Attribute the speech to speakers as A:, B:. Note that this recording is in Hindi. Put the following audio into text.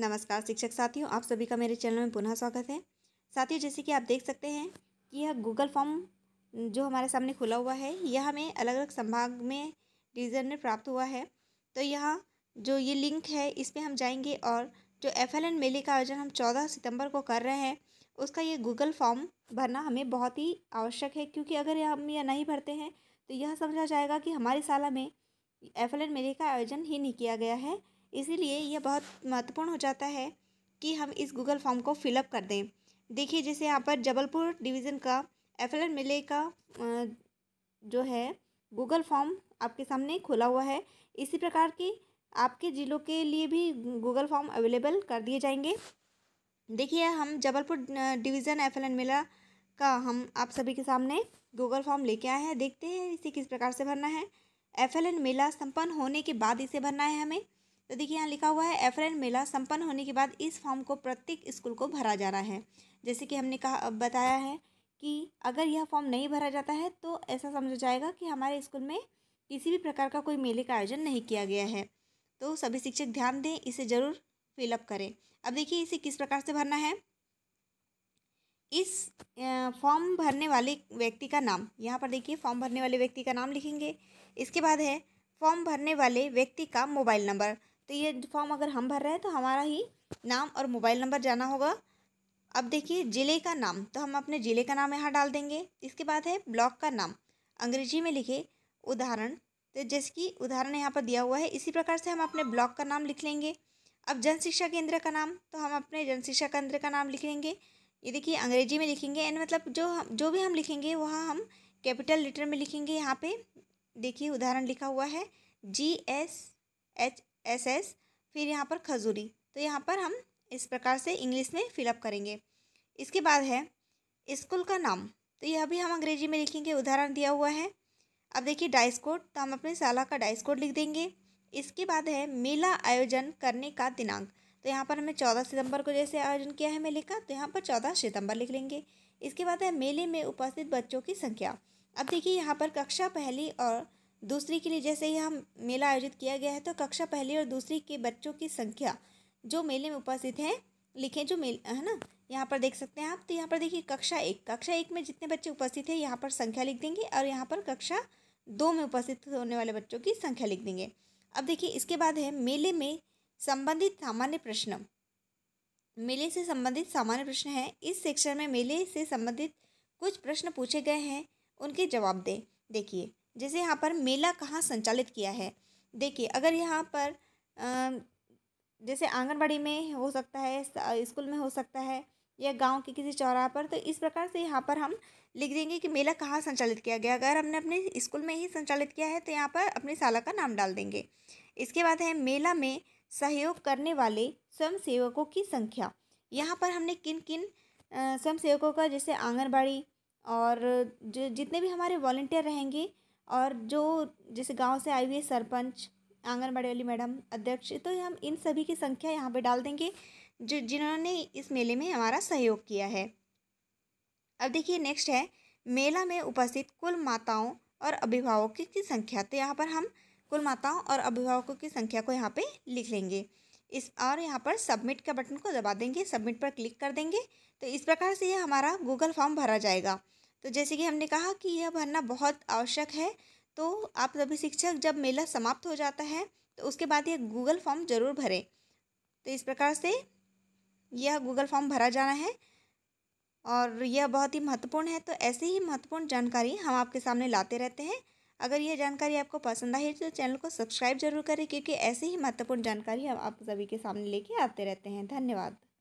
A: नमस्कार शिक्षक साथियों आप सभी का मेरे चैनल में पुनः स्वागत है साथियों जैसे कि आप देख सकते हैं कि यह गूगल फॉर्म जो हमारे सामने खुला हुआ है यह हमें अलग अलग संभाग में डिवीज़न में प्राप्त हुआ है तो यह जो ये लिंक है इस पर हम जाएंगे और जो एफ एल एन मेले का आयोजन हम चौदह सितम्बर को कर रहे हैं उसका ये गूगल फॉर्म भरना हमें बहुत ही आवश्यक है क्योंकि अगर हम यह नहीं भरते हैं तो यह समझा जाएगा कि हमारी शाला में एफ एल एन मेले का आयोजन ही नहीं किया गया है इसीलिए यह बहुत महत्वपूर्ण हो जाता है कि हम इस गूगल फॉर्म को फिलअप कर दें देखिए जैसे यहाँ पर जबलपुर डिवीज़न का एफ एल मेले का जो है गूगल फॉर्म आपके सामने खुला हुआ है इसी प्रकार की आपके ज़िलों के लिए भी गूगल फॉर्म अवेलेबल कर दिए जाएंगे देखिए हम जबलपुर डिवीज़न एफ एल मेला का हम आप सभी के सामने गूगल फॉर्म लेके आए हैं देखते हैं इसे किस प्रकार से भरना है एफ एल मेला संपन्न होने के बाद इसे भरना है हमें तो देखिए यहाँ लिखा हुआ है एफरेन मेला संपन्न होने के बाद इस फॉर्म को प्रत्येक स्कूल को भरा जा रहा है जैसे कि हमने कहा बताया है कि अगर यह फॉर्म नहीं भरा जाता है तो ऐसा समझा जाएगा कि हमारे स्कूल में किसी भी प्रकार का कोई मेले का आयोजन नहीं किया गया है तो सभी शिक्षक ध्यान दें इसे ज़रूर फिलअप करें अब देखिए इसे किस प्रकार से भरना है इस फॉर्म भरने वाले व्यक्ति का नाम यहाँ पर देखिए फॉर्म भरने वाले व्यक्ति का नाम लिखेंगे इसके बाद है फॉर्म भरने वाले व्यक्ति का मोबाइल नंबर तो ये फॉर्म अगर हम भर रहे हैं तो हमारा ही नाम और मोबाइल नंबर जाना होगा अब देखिए ज़िले का नाम तो हम अपने ज़िले का नाम यहाँ डाल देंगे इसके बाद है ब्लॉक का नाम अंग्रेजी में लिखे उदाहरण तो जैसे कि उदाहरण यहाँ पर दिया हुआ है इसी प्रकार से हम अपने ब्लॉक का नाम लिख लेंगे अब जन शिक्षा केंद्र का नाम तो हम अपने जन शिक्षा केंद्र का नाम लिख लेंगे ये देखिए अंग्रेजी में लिखेंगे एंड मतलब जो हम जो भी हम लिखेंगे वहाँ हम कैपिटल लेटर में लिखेंगे यहाँ पे देखिए उदाहरण लिखा हुआ है G S H S S फिर यहाँ पर खजूरी तो यहाँ पर हम इस प्रकार से इंग्लिश में फिलअप करेंगे इसके बाद है स्कूल का नाम तो यह भी हम अंग्रेजी में लिखेंगे उदाहरण दिया हुआ है अब देखिए डाइस कोड तो हम अपने साला का डाइस कोड लिख देंगे इसके बाद है मेला आयोजन करने का दिनांक तो यहाँ पर हमें चौदह सितंबर को जैसे आयोजन किया है मेले का तो यहाँ पर चौदह सितंबर लिख लेंगे इसके बाद है मेले में उपस्थित बच्चों की संख्या अब देखिए यहाँ पर कक्षा पहली और दूसरी के लिए जैसे हम मेला आयोजित किया गया है तो कक्षा पहली और दूसरी के बच्चों की संख्या जो मेले में उपस्थित हैं लिखें जो मेल है ना यहाँ पर देख सकते हैं आप तो यहाँ पर देखिए कक्षा एक कक्षा एक में जितने बच्चे उपस्थित हैं यहाँ पर संख्या लिख देंगे और यहाँ पर कक्षा दो में उपस्थित होने वाले बच्चों की संख्या लिख देंगे अब देखिए इसके बाद है मेले में संबंधित सामान्य प्रश्न मेले से संबंधित सामान्य प्रश्न हैं इस सेक्शन में मेले से संबंधित कुछ प्रश्न पूछे गए हैं उनके जवाब दें देखिए जैसे यहाँ पर मेला कहाँ संचालित किया है देखिए अगर यहाँ पर जैसे आंगनबाड़ी में हो सकता है स्कूल में हो सकता है या गांव के किसी चौराहे पर तो इस प्रकार से यहाँ पर हम लिख देंगे कि मेला कहाँ संचालित किया गया अगर हमने अपने स्कूल में ही संचालित किया है तो यहाँ पर अपनी शाला का नाम डाल देंगे इसके बाद है मेला में सहयोग करने वाले स्वयं सेवकों की संख्या यहाँ पर हमने किन किन स्वयं सेवकों का जैसे आंगनबाड़ी और जो जितने भी हमारे वॉलेंटियर रहेंगे और जो जैसे गांव से आई हुई है सरपंच आंगनबाड़ी वाली मैडम अध्यक्ष तो हम इन सभी की संख्या यहाँ पे डाल देंगे जो जिन्होंने इस मेले में हमारा सहयोग किया है अब देखिए नेक्स्ट है मेला में उपस्थित कुल माताओं और अभिभावकों की संख्या तो यहाँ पर हम कुल माताओं और अभिभावकों की संख्या को यहाँ पर लिख लेंगे इस और यहाँ पर सबमिट का बटन को दबा देंगे सबमिट पर क्लिक कर देंगे तो इस प्रकार से ये हमारा गूगल फॉर्म भरा जाएगा तो जैसे कि हमने कहा कि यह भरना बहुत आवश्यक है तो आप सभी शिक्षक जब मेला समाप्त हो जाता है तो उसके बाद यह गूगल फॉर्म ज़रूर भरें तो इस प्रकार से यह गूगल फॉर्म भरा जाना है और यह बहुत ही महत्वपूर्ण है तो ऐसे ही महत्वपूर्ण जानकारी हम आपके सामने लाते रहते हैं अगर यह जानकारी आपको पसंद आई तो चैनल को सब्सक्राइब जरूर करें क्योंकि ऐसे ही महत्वपूर्ण जानकारी हम आप सभी के सामने लेके आते रहते हैं धन्यवाद